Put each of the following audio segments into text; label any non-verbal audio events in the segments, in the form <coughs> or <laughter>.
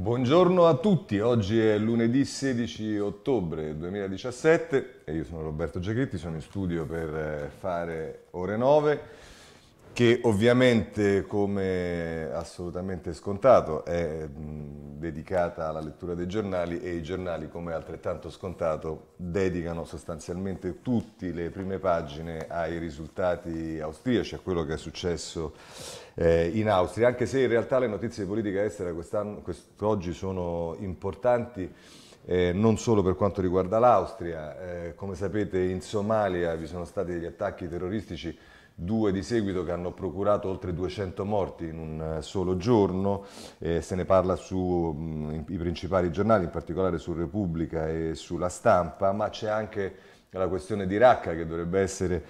Buongiorno a tutti, oggi è lunedì 16 ottobre 2017 e io sono Roberto Giacchetti, sono in studio per eh, fare ore 9 che ovviamente, come assolutamente scontato, è mh, dedicata alla lettura dei giornali e i giornali, come altrettanto scontato, dedicano sostanzialmente tutte le prime pagine ai risultati austriaci, a quello che è successo eh, in Austria, anche se in realtà le notizie di politica estera quest'oggi sono importanti. Eh, non solo per quanto riguarda l'Austria, eh, come sapete in Somalia vi sono stati degli attacchi terroristici due di seguito che hanno procurato oltre 200 morti in un eh, solo giorno, eh, se ne parla sui mm, principali giornali, in particolare su Repubblica e sulla stampa, ma c'è anche la questione di Raqqa che dovrebbe essere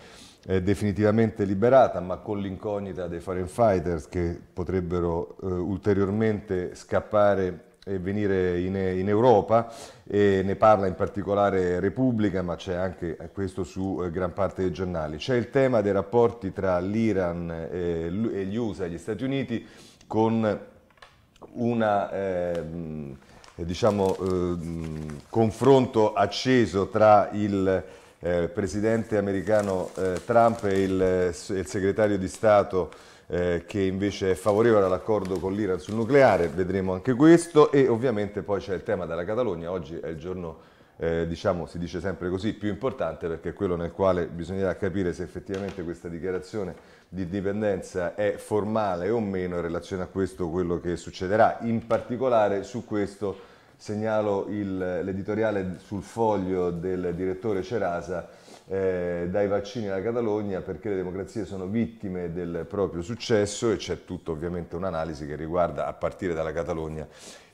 eh, definitivamente liberata, ma con l'incognita dei foreign fighters che potrebbero eh, ulteriormente scappare venire in, in Europa e ne parla in particolare Repubblica, ma c'è anche questo su eh, gran parte dei giornali. C'è il tema dei rapporti tra l'Iran e, gli USA e gli Stati Uniti con una... Eh, diciamo, ehm, confronto acceso tra il eh, presidente americano eh, Trump e il, eh, il, segretario di Stato eh, che invece è favorevole all'accordo con l'Iran sul nucleare, vedremo anche questo e ovviamente poi c'è il tema della Catalogna, oggi è il giorno eh, diciamo si dice sempre così, più importante perché è quello nel quale bisognerà capire se effettivamente questa dichiarazione di indipendenza è formale o meno in relazione a questo quello che succederà, in particolare su questo segnalo l'editoriale sul foglio del direttore Cerasa eh, dai vaccini alla Catalogna perché le democrazie sono vittime del proprio successo e c'è tutto ovviamente un'analisi che riguarda a partire dalla Catalogna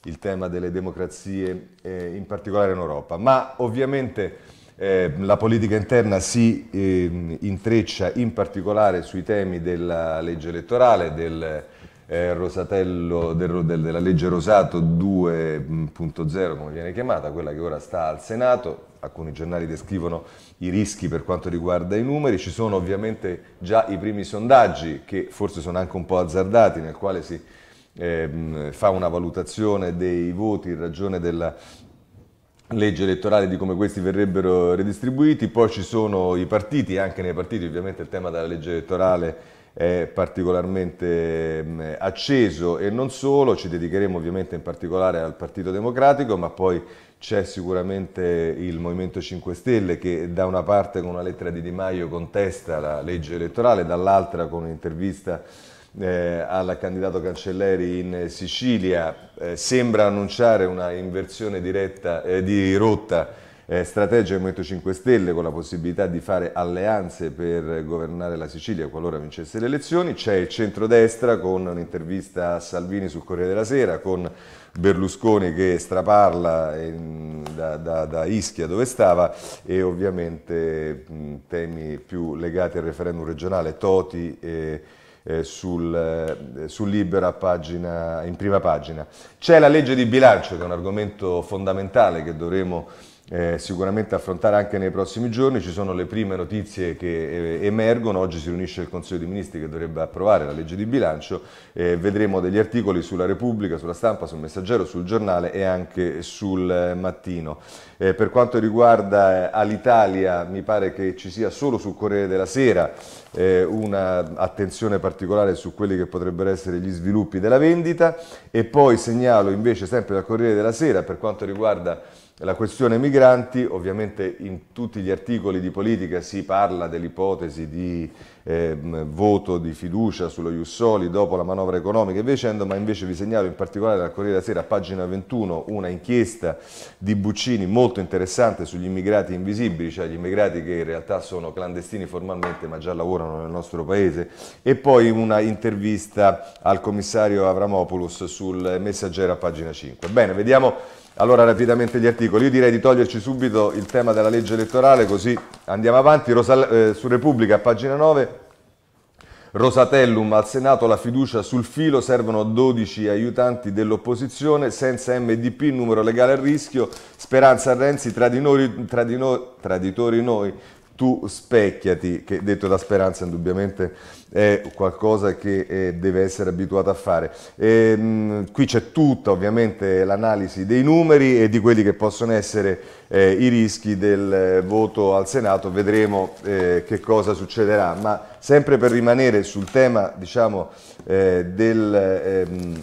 il tema delle democrazie eh, in particolare in Europa. Ma ovviamente eh, la politica interna si ehm, intreccia in particolare sui temi della legge elettorale, del eh, Rosatello del, del, della legge Rosato 2.0, come viene chiamata, quella che ora sta al Senato. Alcuni giornali descrivono i rischi per quanto riguarda i numeri, ci sono ovviamente già i primi sondaggi che forse sono anche un po' azzardati, nel quale si eh, fa una valutazione dei voti in ragione della legge elettorale di come questi verrebbero redistribuiti, poi ci sono i partiti, anche nei partiti ovviamente il tema della legge elettorale è particolarmente mm, acceso e non solo, ci dedicheremo ovviamente in particolare al Partito Democratico, ma poi c'è sicuramente il Movimento 5 Stelle che da una parte con una lettera di Di Maio contesta la legge elettorale, dall'altra con un'intervista eh, al candidato Cancelleri in Sicilia eh, sembra annunciare una inversione diretta eh, di rotta eh, strategia del Movimento 5 Stelle con la possibilità di fare alleanze per governare la Sicilia qualora vincesse le elezioni, c'è il centrodestra con un'intervista a Salvini sul Corriere della Sera, con Berlusconi che straparla in, da, da, da, Ischia dove stava e ovviamente mh, temi più legati al referendum regionale, Toti e... sul, eh, sul, Libera pagina, in prima pagina. C'è la legge di bilancio che è un argomento fondamentale che dovremo eh, sicuramente affrontare anche nei prossimi giorni. Ci sono le prime notizie che eh, emergono, oggi si riunisce il Consiglio dei Ministri che dovrebbe approvare la legge di bilancio, eh, vedremo degli articoli sulla Repubblica, sulla stampa, sul messaggero, sul giornale e anche sul mattino. Eh, per quanto riguarda eh, Alitalia mi pare che ci sia solo sul Corriere della Sera eh, un'attenzione particolare su quelli che potrebbero essere gli sviluppi della vendita e poi segnalo invece sempre dal Corriere della Sera per quanto riguarda la questione migranti, ovviamente in tutti gli articoli di politica si parla dell'ipotesi di eh, voto di fiducia sullo Jussoli dopo la manovra economica e vicendo, ma invece vi segnalo in particolare dal Corriere della Sera, a pagina 21, una inchiesta di Buccini molto interessante sugli immigrati invisibili, cioè gli immigrati che in realtà sono clandestini formalmente ma già lavorano nel nostro paese, e poi una intervista al commissario Avramopoulos sul messaggero a pagina 5. Bene, vediamo allora rapidamente gli articoli, io direi di toglierci subito il tema della legge elettorale così andiamo avanti, Rosal eh, su Repubblica pagina 9, Rosatellum al Senato la fiducia sul filo, servono 12 aiutanti dell'opposizione, senza MDP numero legale a rischio, Speranza a Renzi, di noi, traditori noi, tu specchiati, che detto da Speranza indubbiamente è qualcosa che eh, deve essere abituato a fare. E, ehm, mh, qui c'è tutta ovviamente l'analisi dei numeri e di quelli che possono essere eh, i rischi del eh, voto al Senato, vedremo eh, che cosa succederà, ma sempre per rimanere sul tema diciamo, eh, del, ehm,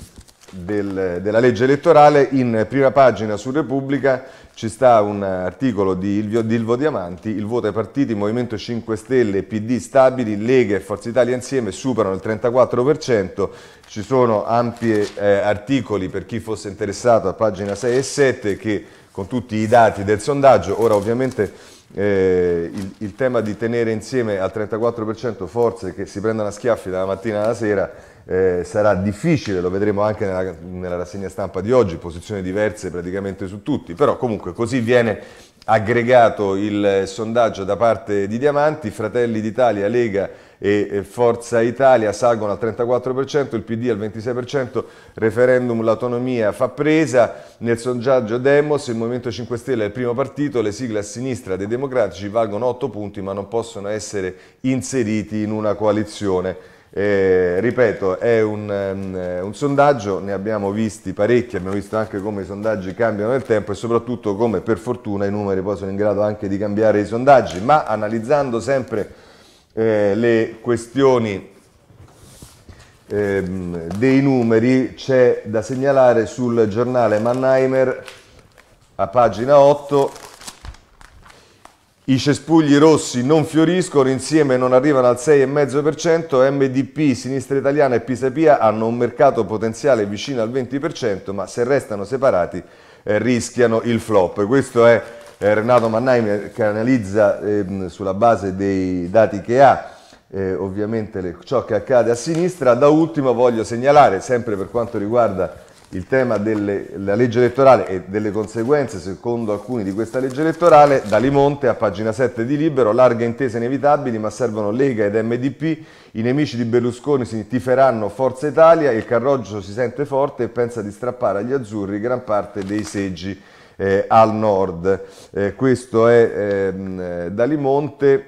del, della legge elettorale, in prima pagina su Repubblica ci sta un articolo di Ilvo Diamanti, il voto ai partiti Movimento 5 Stelle, PD stabili, Lega e Forza Italia insieme superano il 34%, ci sono ampi eh, articoli per chi fosse interessato a pagina 6 e 7 che con tutti i dati del sondaggio, ora ovviamente eh, il, il, tema di tenere insieme al 34% forze che si prendono a schiaffi dalla mattina alla sera eh, sarà difficile, lo vedremo anche nella, nella, rassegna stampa di oggi, posizioni diverse praticamente su tutti, però comunque così viene aggregato il sondaggio da parte di Diamanti, Fratelli d'Italia, Lega e Forza Italia salgono al 34%, il PD al 26%, referendum l'autonomia fa presa, nel sondaggio Demos il Movimento 5 Stelle è il primo partito, le sigle a sinistra dei democratici valgono 8 punti ma non possono essere inseriti in una coalizione. Eh, ripeto, è un, um, un, sondaggio, ne abbiamo visti parecchi, abbiamo visto anche come i sondaggi cambiano nel tempo e soprattutto come per fortuna i numeri poi sono in grado anche di cambiare i sondaggi, ma analizzando sempre eh, le questioni ehm, dei numeri c'è da segnalare sul giornale Mannheimer a pagina 8 i cespugli rossi non fioriscono, insieme non arrivano al 6,5%, MDP, Sinistra Italiana e Pisapia hanno un mercato potenziale vicino al 20%, ma se restano separati eh, rischiano il flop. Questo è eh, Renato Mannai eh, che analizza ehm, sulla base dei dati che ha eh, ovviamente le, ciò che accade a sinistra. Da ultimo voglio segnalare, sempre per quanto riguarda il tema della legge elettorale e delle conseguenze secondo alcuni di questa legge elettorale, da Limonte a pagina 7 di Libero, larghe intese inevitabili ma servono Lega ed MDP, i nemici di Berlusconi si tiferanno Forza Italia, il Carroggio si sente forte e pensa di strappare agli azzurri gran parte dei seggi eh, al nord. Eh, questo è ehm, eh, Dalimonte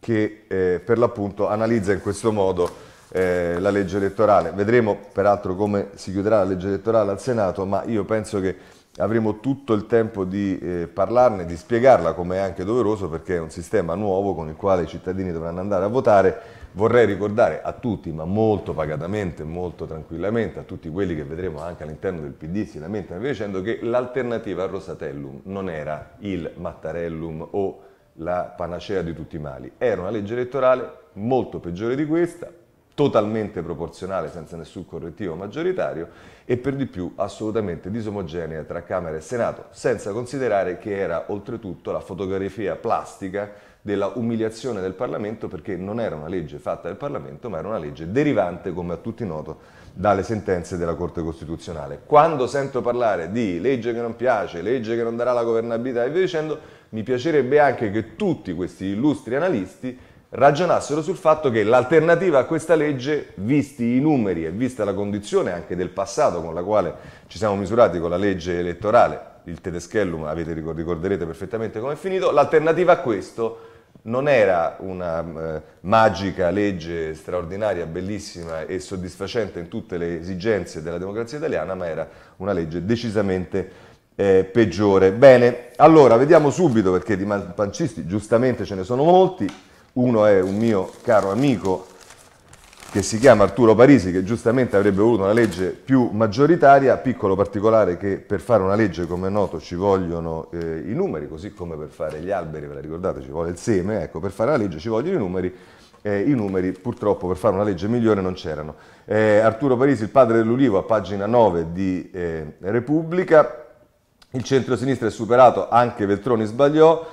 che eh, per l'appunto analizza in questo modo eh, la legge elettorale. Vedremo peraltro come si chiuderà la legge elettorale al Senato, ma io penso che avremo tutto il tempo di eh, parlarne, di spiegarla come è anche doveroso perché è un sistema nuovo con il quale i cittadini dovranno andare a votare Vorrei ricordare a tutti, ma molto pacatamente, molto tranquillamente, a tutti quelli che vedremo anche all'interno del PD si lamentano dicendo che l'alternativa al Rosatellum non era il Mattarellum o la panacea di tutti i mali, era una legge elettorale molto peggiore di questa, totalmente proporzionale senza nessun correttivo maggioritario e per di più assolutamente disomogenea tra Camera e Senato, senza considerare che era oltretutto la fotografia plastica della umiliazione del Parlamento perché non era una legge fatta del Parlamento ma era una legge derivante, come a tutti noto, dalle sentenze della Corte Costituzionale. Quando sento parlare di legge che non piace, legge che non darà la governabilità e via dicendo, mi piacerebbe anche che tutti questi illustri analisti ragionassero sul fatto che l'alternativa a questa legge, visti i numeri e vista la condizione anche del passato con la quale ci siamo misurati con la legge elettorale, il tedeschellum avete, ricorderete perfettamente come è finito, l'alternativa a questo non era una eh, magica legge straordinaria, bellissima e soddisfacente in tutte le esigenze della democrazia italiana, ma era una legge decisamente eh, peggiore. Bene, allora vediamo subito perché di pancisti giustamente ce ne sono molti, uno è un mio caro amico che si chiama Arturo Parisi, che giustamente avrebbe voluto una legge più maggioritaria, piccolo particolare che per fare una legge, come è noto, ci vogliono eh, i numeri, così come per fare gli alberi, ve la ricordate, ci vuole il seme, ecco, per fare la legge ci vogliono i numeri, eh, i numeri purtroppo per fare una legge migliore non c'erano. Eh, Arturo Parisi, il padre dell'Ulivo, a pagina 9 di eh, Repubblica, il centro-sinistra è superato, anche Veltroni sbagliò,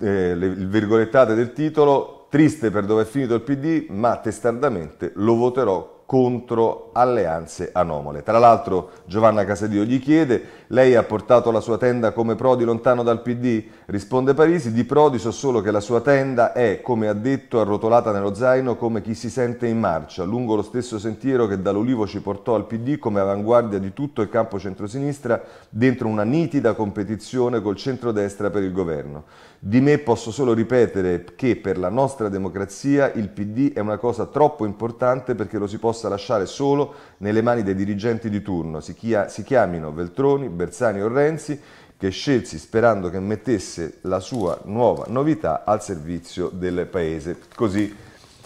eh, le, il virgolettate del titolo, triste per dove è finito il PD, ma testardamente lo voterò contro alleanze anomale. Tra l'altro Giovanna Casadio gli chiede, lei ha portato la sua tenda come Prodi lontano dal PD? Risponde Parisi, di Prodi so solo che la sua tenda è, come ha detto, arrotolata nello zaino come chi si sente in marcia, lungo lo stesso sentiero che dall'Ulivo ci portò al PD come avanguardia di tutto il campo centrosinistra, dentro una nitida competizione col centrodestra per il governo. Di me posso solo ripetere che per la nostra democrazia il PD è una cosa troppo importante perché lo si possa lasciare solo nelle mani dei dirigenti di turno, si, chia- si chiamino Veltroni, Bersani o Renzi, che scelsi sperando che mettesse la sua nuova novità al servizio del paese. Così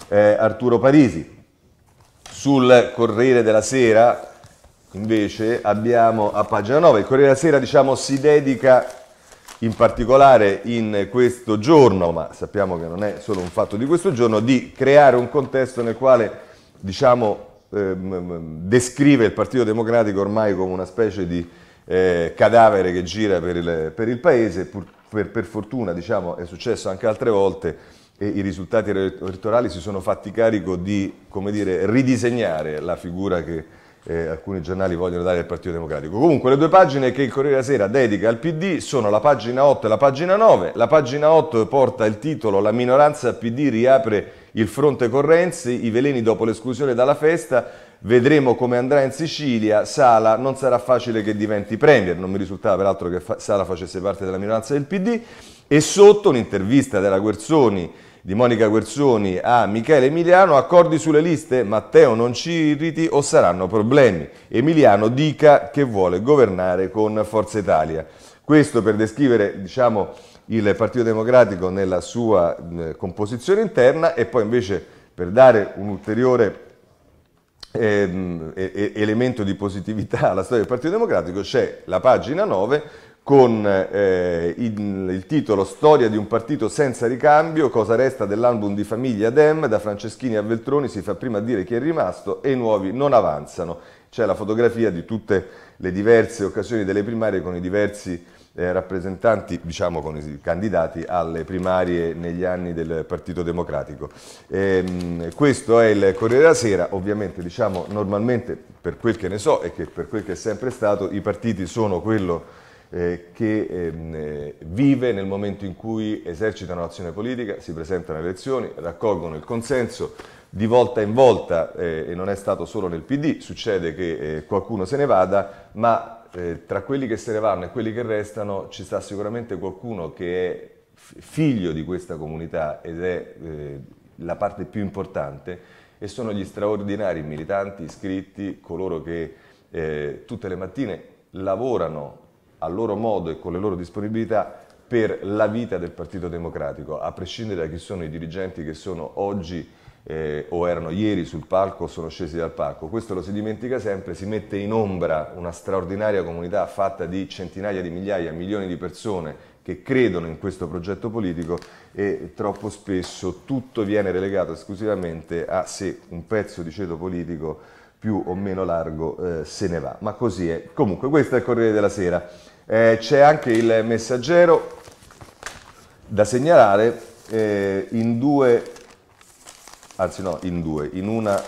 eh, Arturo Parisi. Sul Corriere della Sera invece abbiamo a pagina 9, il Corriere della Sera diciamo si dedica in particolare in questo giorno, ma sappiamo che non è solo un fatto di questo giorno, di creare un contesto nel quale diciamo, ehm, descrive il Partito Democratico ormai come una specie di eh, cadavere che gira per il, per il Paese, Pur, per, per, fortuna diciamo, è successo anche altre volte e i risultati elettorali si sono fatti carico di dire, ridisegnare la figura che eh, alcuni giornali vogliono dare al Partito Democratico. Comunque le due pagine che il Corriere della Sera dedica al PD sono la pagina 8 e la pagina 9. La pagina 8 porta il titolo La minoranza PD riapre il fronte Correnzi, i veleni dopo l'esclusione dalla festa, vedremo come andrà in Sicilia, Sala non sarà facile che diventi Premier, non mi risultava peraltro che Sala facesse parte della minoranza del PD e sotto un'intervista della Guerzoni di Monica Guerzoni a Michele Emiliano, accordi sulle liste, Matteo non ci irriti o saranno problemi. Emiliano dica che vuole governare con Forza Italia. Questo per descrivere diciamo, il Partito Democratico nella sua eh, composizione interna e poi invece per dare un ulteriore eh, elemento di positività alla storia del Partito Democratico c'è la pagina 9 con eh, il, il, titolo Storia di un partito senza ricambio, cosa resta dell'album di famiglia Dem, da Franceschini a Veltroni si fa prima dire chi è rimasto e i nuovi non avanzano. C'è la fotografia di tutte le diverse occasioni delle primarie con i diversi eh, rappresentanti, diciamo con i candidati alle primarie negli anni del Partito Democratico. Ehm, questo è il Corriere della Sera, ovviamente diciamo normalmente per quel che ne so e che per quel che è sempre stato i partiti sono quello eh, che ehm, eh, vive nel momento in cui esercitano l'azione politica, si presentano alle elezioni, raccolgono il consenso di volta in volta, eh, e non è stato solo nel PD, succede che eh, qualcuno se ne vada, ma eh, tra quelli che se ne vanno e quelli che restano ci sta sicuramente qualcuno che è figlio di questa comunità ed è la parte più importante e sono gli straordinari militanti, iscritti, coloro che tutte le mattine lavorano a loro modo e con le loro disponibilità per la vita del Partito Democratico, a prescindere da chi sono i dirigenti che sono oggi eh, o erano ieri sul palco o sono scesi dal palco. Questo lo si dimentica sempre, si mette in ombra una straordinaria comunità fatta di centinaia di migliaia, milioni di persone che credono in questo progetto politico e troppo spesso tutto viene relegato esclusivamente a se un pezzo di ceto politico più o meno largo eh, se ne va. Ma così è. Comunque questo è il Corriere della Sera. Eh, c'è anche il messaggero da segnalare eh, in due, anzi no, in due, in una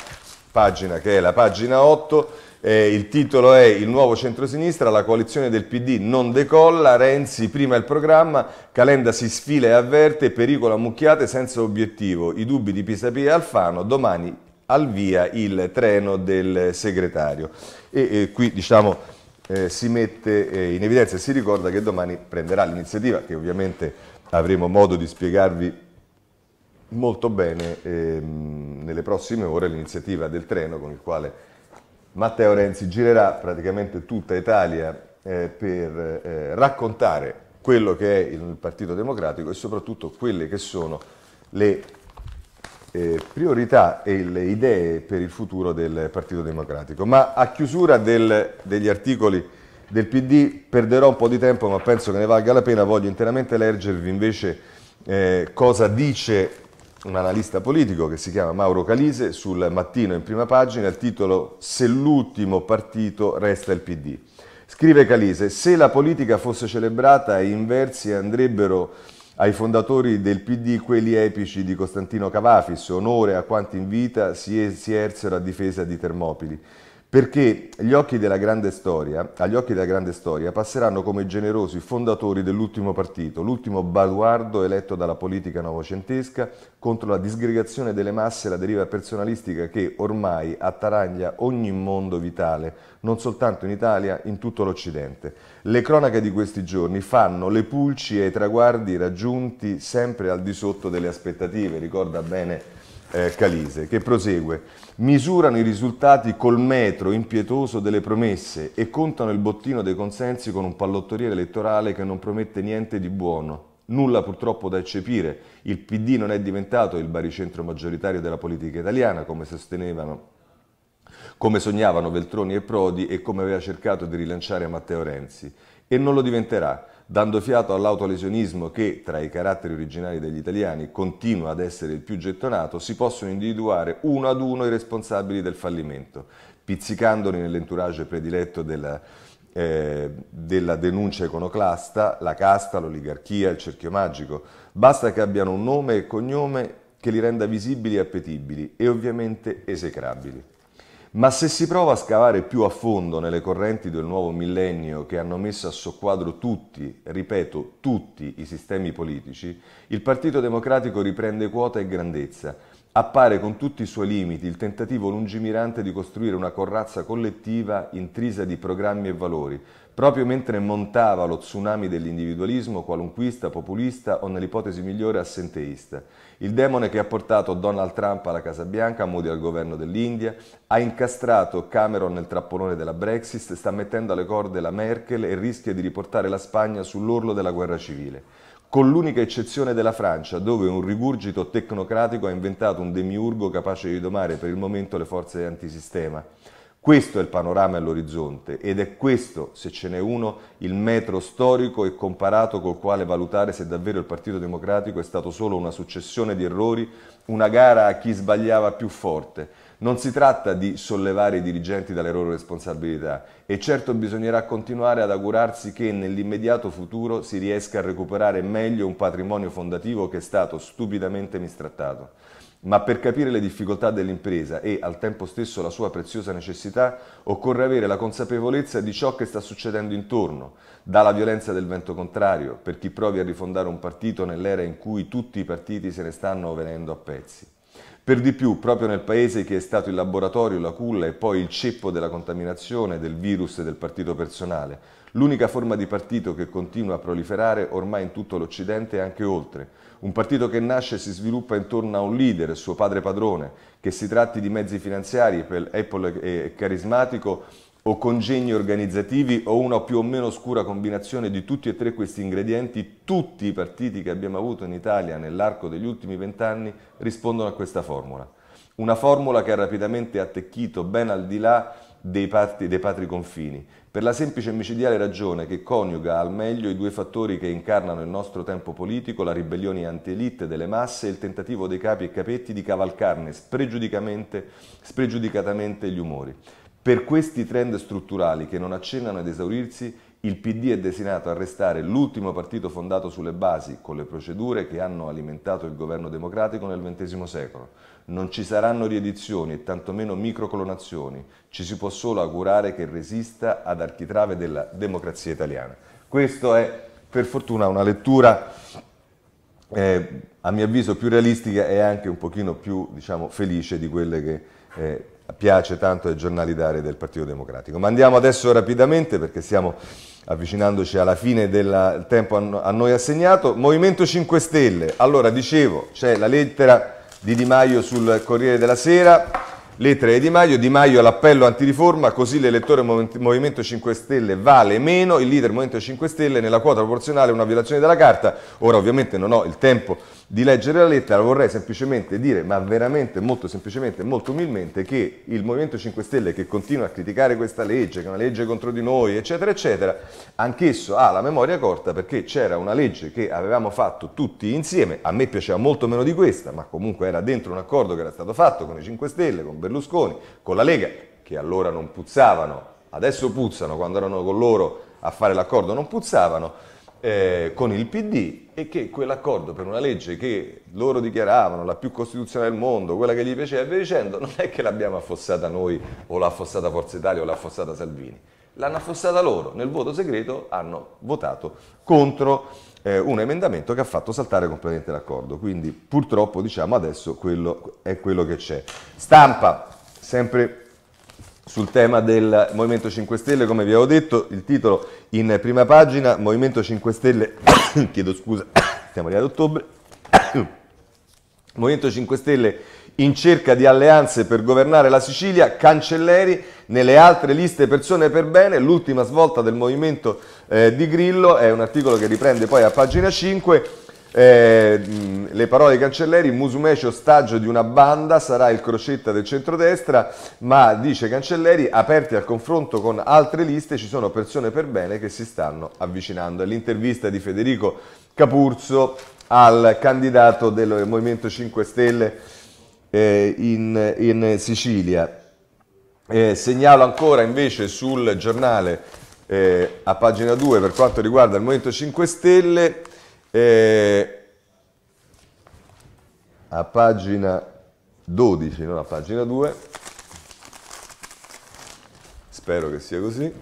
pagina che è la pagina 8, eh, il titolo è Il nuovo centrosinistra, la coalizione del PD non decolla, Renzi prima il programma, Calenda si sfila e avverte, pericolo a mucchiate senza obiettivo, i dubbi di Pisapia e Alfano, domani al via il treno del segretario. E, e qui diciamo eh, si mette eh, in evidenza e si ricorda che domani prenderà l'iniziativa, che ovviamente avremo modo di spiegarvi molto bene ehm, nelle prossime ore, l'iniziativa del treno con il quale Matteo Renzi girerà praticamente tutta Italia eh, per eh, raccontare quello che è il Partito Democratico e soprattutto quelle che sono le eh, priorità e le idee per il futuro del Partito Democratico. Ma a chiusura del, degli articoli del PD perderò un po' di tempo, ma penso che ne valga la pena, voglio interamente leggervi invece eh, cosa dice un analista politico che si chiama Mauro Calise sul mattino in prima pagina il titolo Se l'ultimo partito resta il PD. Scrive Calise, se la politica fosse celebrata in versi andrebbero ai fondatori del PD quelli epici di Costantino Cavafis, onore a quanti in vita si ersero a difesa di Termopili perché agli occhi della grande storia, della grande storia passeranno come generosi fondatori dell'ultimo partito, l'ultimo baluardo eletto dalla politica novecentesca contro la disgregazione delle masse e la deriva personalistica che ormai attaraglia ogni mondo vitale, non soltanto in Italia, in tutto l'Occidente. Le cronache di questi giorni fanno le pulci ai traguardi raggiunti sempre al di sotto delle aspettative, ricorda bene eh, Calise, che prosegue misurano i risultati col metro impietoso delle promesse e contano il bottino dei consensi con un pallottoriere elettorale che non promette niente di buono. Nulla purtroppo da eccepire, il PD non è diventato il baricentro maggioritario della politica italiana, come sostenevano come sognavano Veltroni e Prodi e come aveva cercato di rilanciare Matteo Renzi, e non lo diventerà dando fiato all'autolesionismo che, tra i caratteri originali degli italiani, continua ad essere il più gettonato, si possono individuare uno ad uno i responsabili del fallimento, pizzicandoli nell'entourage prediletto della, eh, della denuncia iconoclasta, la casta, l'oligarchia, il cerchio magico. Basta che abbiano un nome e cognome che li renda visibili e appetibili e ovviamente esecrabili. Ma se si prova a scavare più a fondo nelle correnti del nuovo millennio che hanno messo a soqquadro tutti, ripeto, tutti i sistemi politici, il Partito Democratico riprende quota e grandezza, appare con tutti i suoi limiti il tentativo lungimirante di costruire una corrazza collettiva intrisa di programmi e valori, proprio mentre montava lo tsunami dell'individualismo qualunquista, populista o nell'ipotesi migliore assenteista. Il demone che ha portato Donald Trump alla Casa Bianca, Modi al governo dell'India, ha incastrato Cameron nel trappolone della Brexit, sta mettendo alle corde la Merkel e rischia di riportare la Spagna sull'orlo della guerra civile con l'unica eccezione della Francia, dove un rigurgito tecnocratico ha inventato un demiurgo capace di domare per il momento le forze antisistema. Questo è il panorama all'orizzonte ed è questo, se ce n'è uno, il metro storico e comparato col quale valutare se davvero il Partito Democratico è stato solo una successione di errori, una gara a chi sbagliava più forte non si tratta di sollevare i dirigenti dalle loro responsabilità e certo bisognerà continuare ad augurarsi che nell'immediato futuro si riesca a recuperare meglio un patrimonio fondativo che è stato stupidamente mistrattato. Ma per capire le difficoltà dell'impresa e al tempo stesso la sua preziosa necessità occorre avere la consapevolezza di ciò che sta succedendo intorno, dalla violenza del vento contrario per chi provi a rifondare un partito nell'era in cui tutti i partiti se ne stanno venendo a pezzi. Per di più, proprio nel paese che è stato il laboratorio, la culla e poi il ceppo della contaminazione del virus e del partito personale, l'unica forma di partito che continua a proliferare ormai in tutto l'Occidente e anche oltre. Un partito che nasce e si sviluppa intorno a un leader, suo padre padrone, che si tratti di mezzi finanziari, Apple è carismatico, o congegni organizzativi o una più o meno oscura combinazione di tutti e tre questi ingredienti, tutti i partiti che abbiamo avuto in Italia nell'arco degli ultimi vent'anni rispondono a questa formula. Una formula che ha rapidamente attecchito ben al di là dei, parti, dei patri confini, per la semplice e micidiale ragione che coniuga al meglio i due fattori che incarnano il nostro tempo politico, la ribellione anti-elite delle masse e il tentativo dei capi e capetti di cavalcarne spregiudicatamente gli umori. Per questi trend strutturali che non accennano ad esaurirsi, il PD è destinato a restare l'ultimo partito fondato sulle basi, con le procedure che hanno alimentato il governo democratico nel XX secolo. Non ci saranno riedizioni e tantomeno microclonazioni. Ci si può solo augurare che resista ad architrave della democrazia italiana. Questa è, per fortuna, una lettura, eh, a mio avviso, più realistica e anche un pochino più diciamo, felice di quelle che eh, piace tanto ai giornali d'aria del Partito Democratico. Ma andiamo adesso rapidamente perché stiamo avvicinandoci alla fine del tempo a noi assegnato. Movimento 5 Stelle, allora dicevo c'è la lettera di Di Maio sul Corriere della Sera, lettera di Di Maio, Di Maio all'appello antiriforma, così l'elettore Movimento 5 Stelle vale meno, il leader Movimento 5 Stelle nella quota proporzionale è una violazione della carta, ora ovviamente non ho il tempo di leggere la lettera, vorrei semplicemente dire, ma veramente molto semplicemente, molto umilmente, che il Movimento 5 Stelle che continua a criticare questa legge, che è una legge contro di noi, eccetera, eccetera, anch'esso ha la memoria corta perché c'era una legge che avevamo fatto tutti insieme, a me piaceva molto meno di questa, ma comunque era dentro un accordo che era stato fatto con i 5 Stelle, con Berlusconi, con la Lega, che allora non puzzavano, adesso puzzano, quando erano con loro a fare l'accordo non puzzavano, eh, con il PD e che quell'accordo per una legge che loro dichiaravano la più costituzionale del mondo, quella che gli piaceva, e via dicendo non è che l'abbiamo affossata noi o l'ha affossata Forza Italia o l'ha affossata Salvini, l'hanno affossata loro, nel voto segreto hanno votato contro eh, un emendamento che ha fatto saltare completamente l'accordo, quindi purtroppo diciamo adesso quello è quello che c'è. Stampa, sempre sul tema del Movimento 5 Stelle, come vi avevo detto, il titolo in prima pagina, Movimento 5 Stelle, <coughs> chiedo scusa, <coughs> siamo arrivati ad ottobre, <coughs> Movimento 5 Stelle in cerca di alleanze per governare la Sicilia, Cancelleri nelle altre liste persone per bene, l'ultima svolta del movimento eh, di Grillo, è un articolo che riprende poi a pagina 5, eh, le parole dei Cancelleri, Musumeci ostaggio di una banda, sarà il crocetta del centrodestra, ma dice Cancelleri, aperti al confronto con altre liste ci sono persone per bene che si stanno avvicinando. È l'intervista di Federico Capurzo al candidato del Movimento 5 Stelle eh, in, in, Sicilia. Eh, segnalo ancora invece sul giornale eh, a pagina 2 per quanto riguarda il Movimento 5 Stelle e a pagina 12, non a pagina 2, spero che sia così.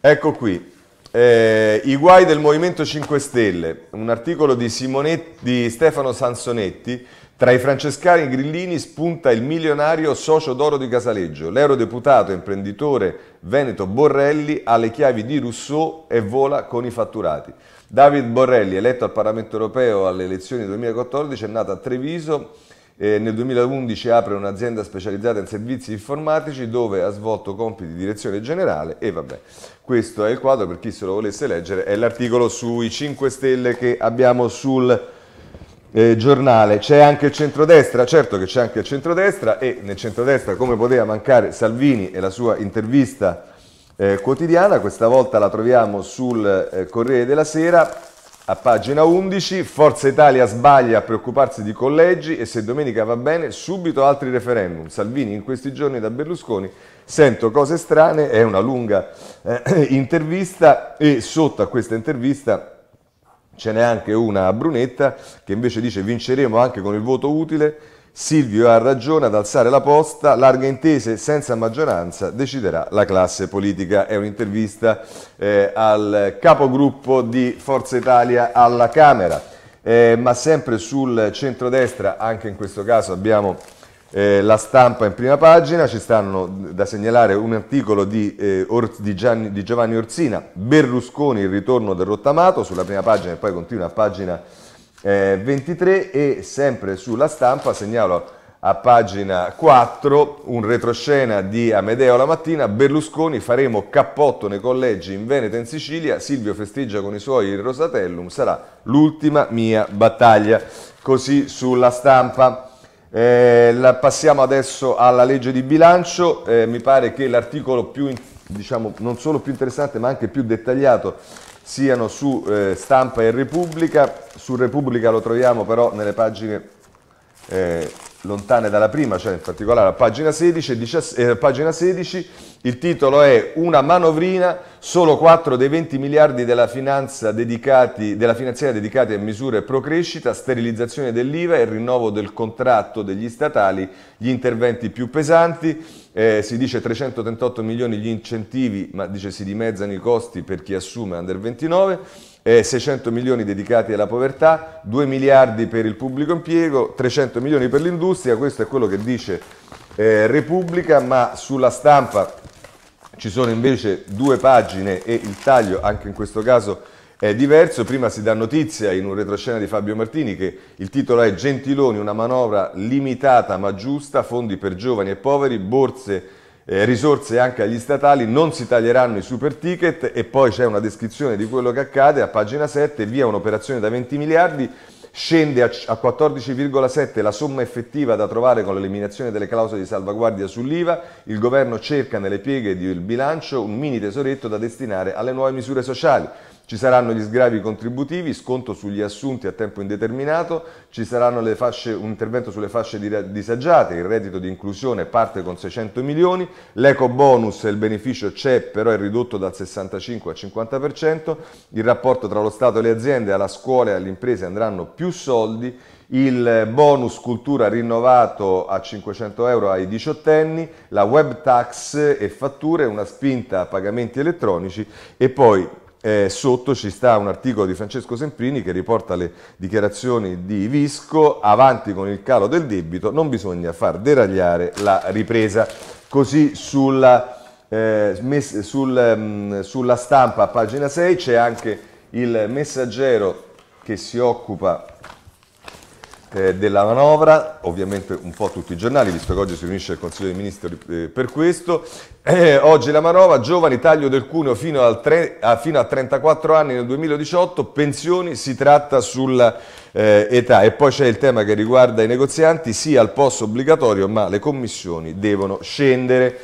Ecco qui, eh, I guai del Movimento 5 Stelle, un articolo di, Simonetti, di Stefano Sansonetti tra i francescani grillini spunta il milionario socio d'oro di Casaleggio. L'eurodeputato e imprenditore Veneto Borrelli ha le chiavi di Rousseau e vola con i fatturati. David Borrelli, eletto al Parlamento europeo alle elezioni 2014, è nato a Treviso e nel 2011 apre un'azienda specializzata in servizi informatici dove ha svolto compiti di direzione generale e vabbè, questo è il quadro per chi se lo volesse leggere, è l'articolo sui 5 Stelle che abbiamo sul eh, giornale. C'è anche il centrodestra, certo che c'è anche il centrodestra e nel centrodestra come poteva mancare Salvini e la sua intervista eh, quotidiana, questa volta la troviamo sul eh, Corriere della Sera a pagina 11, Forza Italia sbaglia a preoccuparsi di collegi e se domenica va bene subito altri referendum. Salvini in questi giorni da Berlusconi sento cose strane, è una lunga eh, <clears throat> intervista e sotto a questa intervista ce n'è anche una a Brunetta che invece dice vinceremo anche con il voto utile. Silvio ha ragione ad alzare la posta, larghe intese senza maggioranza deciderà la classe politica. È un'intervista eh, al capogruppo di Forza Italia alla Camera. Eh, ma sempre sul centrodestra, anche in questo caso abbiamo eh, la stampa in prima pagina, ci stanno da segnalare un articolo di, eh, Orz, di, Gianni, di, Giovanni Orsina, Berlusconi, il ritorno del rottamato, sulla prima pagina e poi continua a pagina eh, 23 e sempre sulla stampa segnalo a pagina 4 un retroscena di Amedeo la mattina, Berlusconi faremo cappotto nei collegi in Veneto e in Sicilia, Silvio festeggia con i suoi il Rosatellum, sarà l'ultima mia battaglia, così sulla stampa. Eh, la, passiamo adesso alla legge di bilancio, eh, mi pare che l'articolo più, diciamo, non solo più interessante ma anche più dettagliato siano su eh, Stampa e Repubblica, su Repubblica lo troviamo però nelle pagine eh, lontane dalla prima, cioè in particolare a pagina 16, 17, eh, pagina 16 il titolo è Una manovrina solo 4 dei 20 miliardi della, dedicati, della finanziaria dedicati a misure pro crescita, sterilizzazione dell'IVA e rinnovo del contratto degli statali, gli interventi più pesanti, eh, si dice 338 milioni gli incentivi, ma dice si dimezzano i costi per chi assume under 29, eh, 600 milioni dedicati alla povertà, 2 miliardi per il pubblico impiego, 300 milioni per l'industria, questo è quello che dice eh, Repubblica, ma sulla stampa ci sono invece due pagine e il taglio anche in questo caso è diverso. Prima si dà notizia in un retroscena di Fabio Martini che il titolo è Gentiloni, una manovra limitata ma giusta, fondi per giovani e poveri, borse, eh, risorse anche agli statali, non si taglieranno i super ticket e poi c'è una descrizione di quello che accade a pagina 7, via un'operazione da 20 miliardi Scende a 14,7 la somma effettiva da trovare con l'eliminazione delle clausole di salvaguardia sull'IVA. Il governo cerca nelle pieghe del bilancio un mini tesoretto da destinare alle nuove misure sociali. Ci saranno gli sgravi contributivi, sconto sugli assunti a tempo indeterminato, ci saranno fasce, un intervento sulle fasce disagiate, il reddito di inclusione parte con 600 milioni, l'eco bonus il beneficio c'è però è ridotto dal 65 al 50%, il rapporto tra lo Stato e le aziende, alla scuola e alle imprese andranno più soldi, il bonus cultura rinnovato a 500 euro ai diciottenni, la web tax e fatture, una spinta a pagamenti elettronici e poi eh, sotto ci sta un articolo di Francesco Semprini che riporta le dichiarazioni di Visco, avanti con il calo del debito, non bisogna far deragliare la ripresa. Così sulla, eh, sul, mh, mm, sulla stampa a pagina 6 c'è anche il messaggero che si occupa eh, della manovra, ovviamente un po' tutti i giornali, visto che oggi si riunisce il Consiglio dei Ministri eh, per questo. Eh, oggi la manovra, giovani taglio del cuneo fino, a, fino a 34 anni nel 2018, pensioni si tratta sull'età eh, e poi c'è il tema che riguarda i negozianti, sì al posto obbligatorio ma le commissioni devono scendere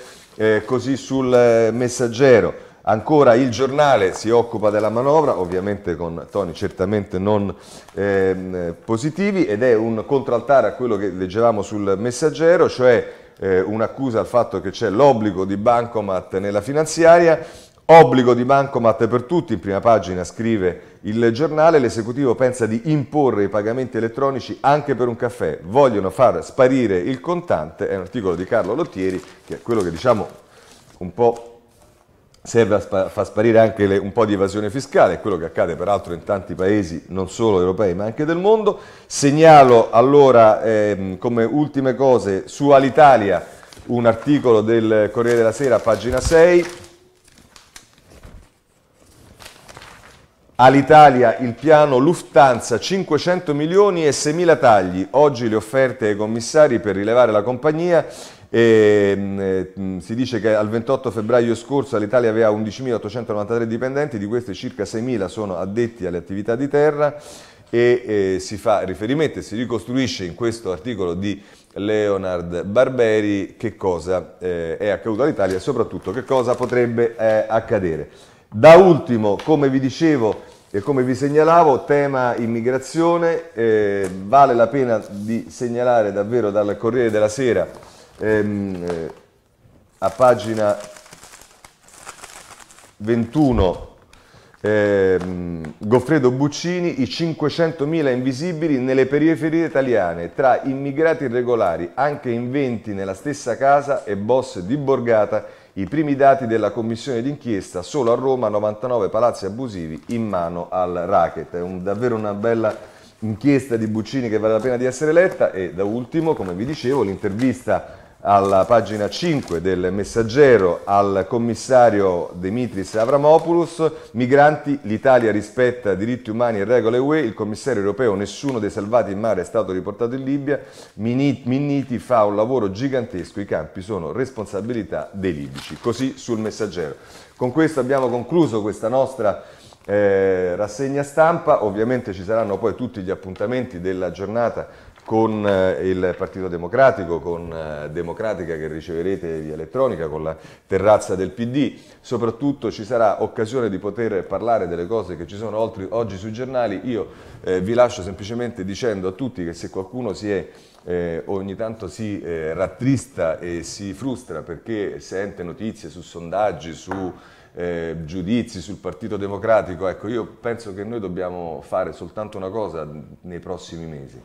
così sul messaggero. Ancora il giornale si occupa della manovra, ovviamente con toni certamente non eh, positivi, ed è un contraltare a quello che leggevamo sul messaggero, cioè eh, un'accusa al fatto che c'è l'obbligo di bancomat nella finanziaria, Obbligo di bancomat per tutti, in prima pagina scrive il giornale, l'esecutivo pensa di imporre i pagamenti elettronici anche per un caffè, vogliono far sparire il contante, è un articolo di Carlo Lottieri che è quello che diciamo un po' serve a spa- far sparire anche le, un po' di evasione fiscale, quello che accade peraltro in tanti paesi, non solo europei ma anche del mondo. Segnalo allora ehm, come ultime cose su Alitalia un articolo del Corriere della Sera, pagina 6. All'Italia il piano Lufthansa 500 milioni e 6.000 tagli. Oggi le offerte ai commissari per rilevare la compagnia e, mm, eh, mm, si dice che al 28 febbraio scorso l'Italia aveva 11.893 dipendenti, di questi circa 6.000 sono addetti alle attività di terra e eh, si fa riferimento e si ricostruisce in questo articolo di Leonard Barberi che cosa eh, è accaduto all'Italia e soprattutto che cosa potrebbe eh, accadere. Da ultimo, come vi dicevo, e come vi segnalavo, tema immigrazione, eh, vale la pena di segnalare davvero dal Corriere della Sera ehm, eh, a pagina 21 ehm, Goffredo Buccini, i 500.000 invisibili nelle periferie italiane, tra immigrati irregolari, anche in 20 nella stessa casa e boss di Borgata, i primi dati della commissione d'inchiesta, solo a Roma 99 palazzi abusivi in mano al racket. È un, davvero una bella inchiesta di Buccini che vale la pena di essere letta e da ultimo, come vi dicevo, l'intervista alla pagina 5 del messaggero al commissario Dimitris Avramopoulos, migranti, l'Italia rispetta diritti umani e regole UE, il commissario europeo nessuno dei salvati in mare è stato riportato in Libia, Minniti fa un lavoro gigantesco, i campi sono responsabilità dei libici, così sul messaggero. Con questo abbiamo concluso questa nostra eh, rassegna stampa, ovviamente ci saranno poi tutti gli appuntamenti della giornata con eh, il Partito Democratico, con eh, Democratica che riceverete via elettronica, con la terrazza del PD. Soprattutto ci sarà occasione di poter parlare delle cose che ci sono oggi sui giornali. Io eh, vi lascio semplicemente dicendo a tutti che se qualcuno si è eh, ogni tanto si eh, rattrista e si frustra perché sente notizie su sondaggi, su eh, giudizi sul Partito Democratico, ecco, io penso che noi dobbiamo fare soltanto una cosa nei prossimi mesi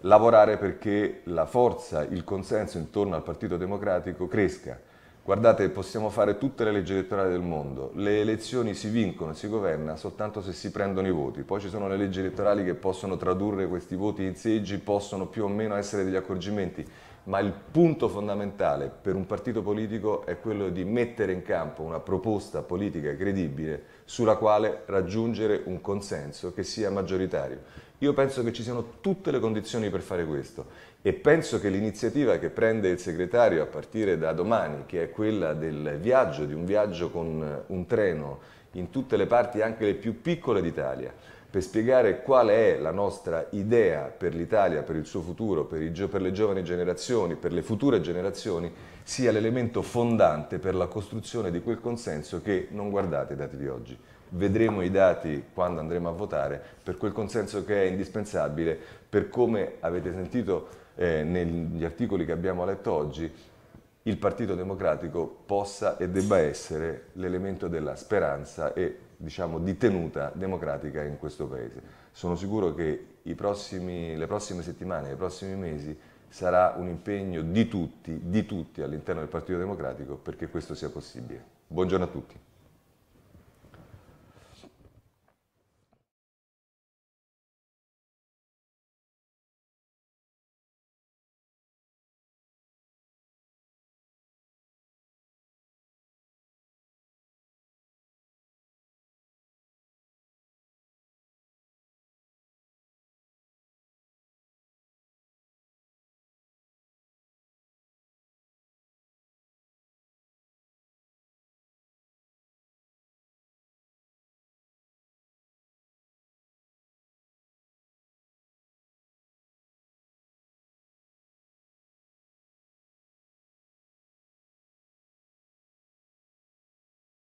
lavorare perché la forza, il consenso intorno al Partito Democratico cresca. Guardate, possiamo fare tutte le leggi elettorali del mondo, le elezioni si vincono si governa soltanto se si prendono i voti, poi ci sono le leggi elettorali che possono tradurre questi voti in seggi, possono più o meno essere degli accorgimenti, ma il punto fondamentale per un partito politico è quello di mettere in campo una proposta politica credibile sulla quale raggiungere un consenso che sia maggioritario. Io penso che ci siano tutte le condizioni per fare questo e penso che l'iniziativa che prende il segretario a partire da domani, che è quella del viaggio, di un viaggio con eh, un treno in tutte le parti, anche le più piccole d'Italia, per spiegare qual è la nostra idea per l'Italia, per il suo futuro, per, i, per, le giovani generazioni, per le future generazioni, sia l'elemento fondante per la costruzione di quel consenso che, non guardate i dati di oggi, vedremo i dati quando andremo a votare per quel consenso che è indispensabile, per come avete sentito eh, negli articoli che abbiamo letto oggi, il Partito Democratico possa e debba essere l'elemento della speranza e diciamo, di tenuta democratica in questo Paese. Sono sicuro che prossimi, le prossime settimane, i prossimi mesi sarà un impegno di tutti, di tutti all'interno del Partito Democratico perché questo sia possibile. Buongiorno a tutti.